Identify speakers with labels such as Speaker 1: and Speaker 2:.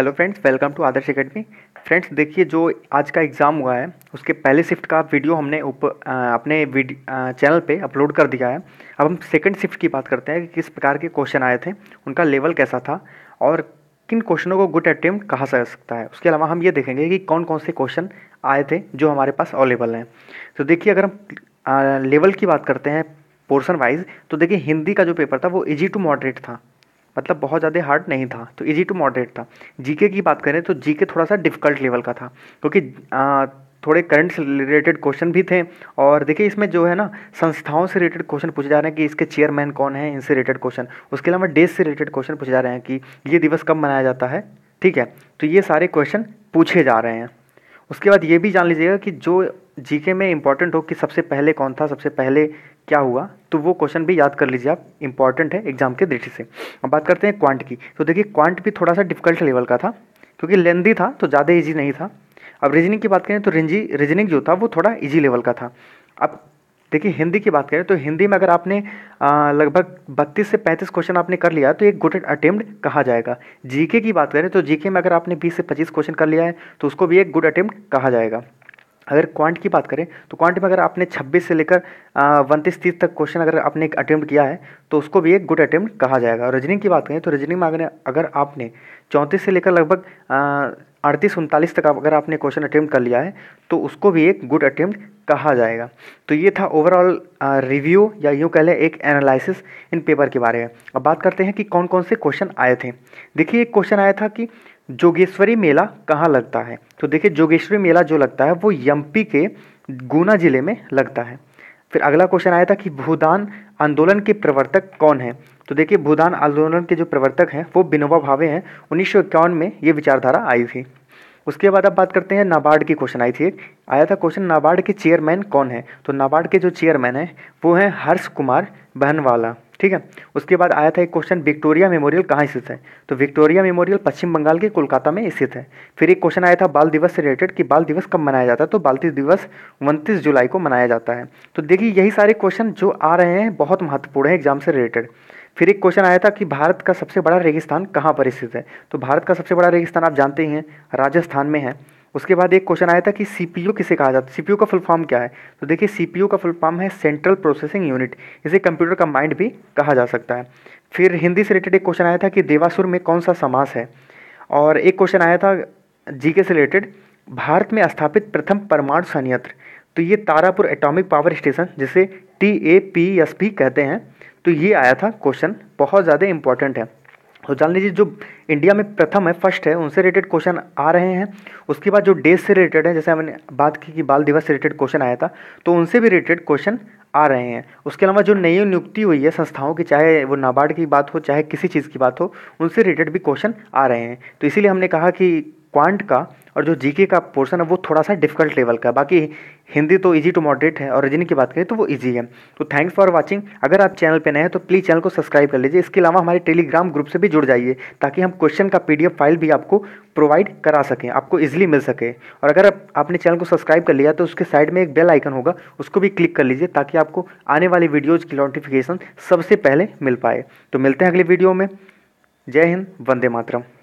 Speaker 1: hello friends welcome to Adarsh academy friends देखिए जो आज का एग्ज़ाम हुआ है उसके पहले शिफ्ट का वीडियो हमने उप आ, अपने आ, चैनल पे अपलोड कर दिया है अब हम सेकंड शिफ्ट की बात करते हैं कि किस प्रकार के क्वेश्चन आए थे उनका लेवल कैसा था और किन क्वेश्चनों को गुड अटेम्प्ट कहा जा सकता है उसके अलावा हम ये देखेंगे कि कौन कौन से क्वेश्चन आए थे जो हमारे पास अवेलेबल हैं तो देखिए अगर हम आ, लेवल की बात करते हैं पोर्सन वाइज तो देखिए हिंदी का जो पेपर था वो इजी टू मॉडरेट था मतलब बहुत ज़्यादा हार्ड नहीं था तो ईज़ी टू मॉडरेट था जी के की बात करें तो जीके थोड़ा सा डिफ़िकल्ट लेवल का था क्योंकि थोड़े करंट से रिलेटेड क्वेश्चन भी थे और देखिए इसमें जो है ना संस्थाओं से रिलेटेड क्वेश्चन पूछे जा रहे हैं कि इसके चेयरमैन कौन है इनसे रिलेटेड क्वेश्चन उसके अलावा डेज से रिलेटेड क्वेश्चन पूछे जा रहे हैं कि ये दिवस कब मनाया जाता है ठीक है तो ये सारे क्वेश्चन पूछे जा रहे हैं उसके बाद ये भी जान लीजिएगा कि जो जीके में इंपॉर्टेंट हो कि सबसे पहले कौन था सबसे पहले क्या हुआ तो वो क्वेश्चन भी याद कर लीजिए आप इंपॉर्टेंट है एग्जाम के दृष्टि से अब बात करते हैं क्वांट की तो देखिए क्वांट भी थोड़ा सा डिफिकल्ट लेवल का था क्योंकि लेंदी था तो ज़्यादा ईजी नहीं था अब रीजनिंग की बात करें तो रिंजी रीजनिंग जो था वो थोड़ा ईजी लेवल का था अब देखिए हिंदी की बात करें तो हिंदी में अगर आपने लगभग बत्तीस से पैंतीस क्वेश्चन आपने कर लिया तो एक गुड अटेम्प्ट कहा जाएगा जीके की बात करें तो जीके में अगर आपने बीस से पच्चीस क्वेश्चन कर लिया है तो उसको भी एक गुड अटेम्प्ट कहा जाएगा अगर क्वांट की बात करें तो क्वांट में अगर आपने 26 से लेकर उनतीस तीस तक क्वेश्चन अगर आपने एक अटेम्प्ट किया है तो उसको भी एक गुड अटेम्प्ट कहा जाएगा और रीजनिंग की बात करें तो रीजनिंग में अगर आपने चौंतीस से लेकर लगभग अड़तीस उनतालीस तक अगर आपने क्वेश्चन अटैम्प्ट कर लिया है तो उसको भी एक गुड अटैम्प्ट कहा जाएगा तो ये था ओवरऑल रिव्यू या यूँ कह लें एक एनालिसिस इन पेपर के बारे में अब बात करते हैं कि कौन कौन से क्वेश्चन आए थे देखिए एक क्वेश्चन आया था कि जोगेश्वरी मेला कहाँ लगता है तो देखिए जोगेश्वरी मेला जो लगता है वो यमपी के गुना ज़िले में लगता है फिर अगला क्वेश्चन आया था कि भूदान आंदोलन के प्रवर्तक कौन है तो देखिए भूदान आंदोलन के जो प्रवर्तक हैं वो विनोबा भावे हैं उन्नीस में ये विचारधारा आई थी उसके बाद अब बात करते हैं नाबार्ड की क्वेश्चन आई थी एक आया था क्वेश्चन नाबार्ड के चेयरमैन कौन है तो नाबार्ड के जो चेयरमैन हैं वो हैं हर्ष कुमार बहनवाला ठीक है उसके बाद आया था एक क्वेश्चन विक्टोरिया मेमोरियल कहाँ स्थित है तो विक्टोरिया मेमोरियल पश्चिम बंगाल के कोलकाता में स्थित है फिर एक क्वेश्चन आया था बाल दिवस से रिलेटेड कि बाल दिवस कब मनाया जाता है तो बाल दिवस उनतीस जुलाई को मनाया जाता है तो देखिए यही सारे क्वेश्चन जो आ रहे हैं बहुत महत्वपूर्ण है एग्जाम से रिलेटेड फिर एक क्वेश्चन आया था कि भारत का सबसे बड़ा रेगिस्तान कहाँ पर स्थित है तो भारत का सबसे बड़ा रेगिस्तान आप जानते ही हैं राजस्थान में है उसके बाद एक क्वेश्चन आया था कि सी किसे कहा जाता है सी का फुल फॉर्म क्या है तो देखिए सी का फुल फॉर्म है सेंट्रल प्रोसेसिंग यूनिट इसे कंप्यूटर का माइंड भी कहा जा सकता है फिर हिंदी से रिलेटेड एक क्वेश्चन आया था कि देवासुर में कौन सा समास है और एक क्वेश्चन आया था जीके से रिलेटेड भारत में स्थापित प्रथम परमाणु संयंत्र तो ये तारापुर एटॉमिक पावर स्टेशन जिसे T A P S P कहते हैं तो ये आया था क्वेश्चन बहुत ज़्यादा इंपॉर्टेंट है तो जान लीजिए जो इंडिया में प्रथम है फर्स्ट है उनसे रिलेटेड क्वेश्चन आ रहे हैं उसके बाद जो डेज से रिलेटेड है जैसे हमने बात की कि बाल दिवस से रिलेटेड क्वेश्चन आया था तो उनसे भी रिलेटेड क्वेश्चन आ रहे हैं उसके अलावा जो नई नियुक्ति हुई है संस्थाओं की चाहे वो नाबार्ड की बात हो चाहे किसी चीज़ की बात हो उनसे रिलेटेड भी क्वेश्चन आ रहे हैं तो इसीलिए हमने कहा कि क्वांट का और जो जीके का पोर्शन है वो थोड़ा सा डिफिकल्ट लेवल का बाकी हिंदी तो इजी टू मॉडरेट है और रीजनिंग की बात करें तो वो इजी है तो थैंक्स फॉर वाचिंग अगर आप चैनल पे नए हैं तो प्लीज़ चैनल को सब्सक्राइब कर लीजिए इसके अलावा हमारे टेलीग्राम ग्रुप से भी जुड़ जाइए ताकि हम क्वेश्चन का पी फाइल भी आपको प्रोवाइड करा सकें आपको ईजिली मिल सके और अगर आपने चैनल को सब्सक्राइब कर लिया तो उसके साइड में एक बेल आइकन होगा उसको भी क्लिक कर लीजिए ताकि आपको आने वाली वीडियोज़ की नोटिफिकेशन सबसे पहले मिल पाए तो मिलते हैं अगले वीडियो में जय हिंद वंदे मातरम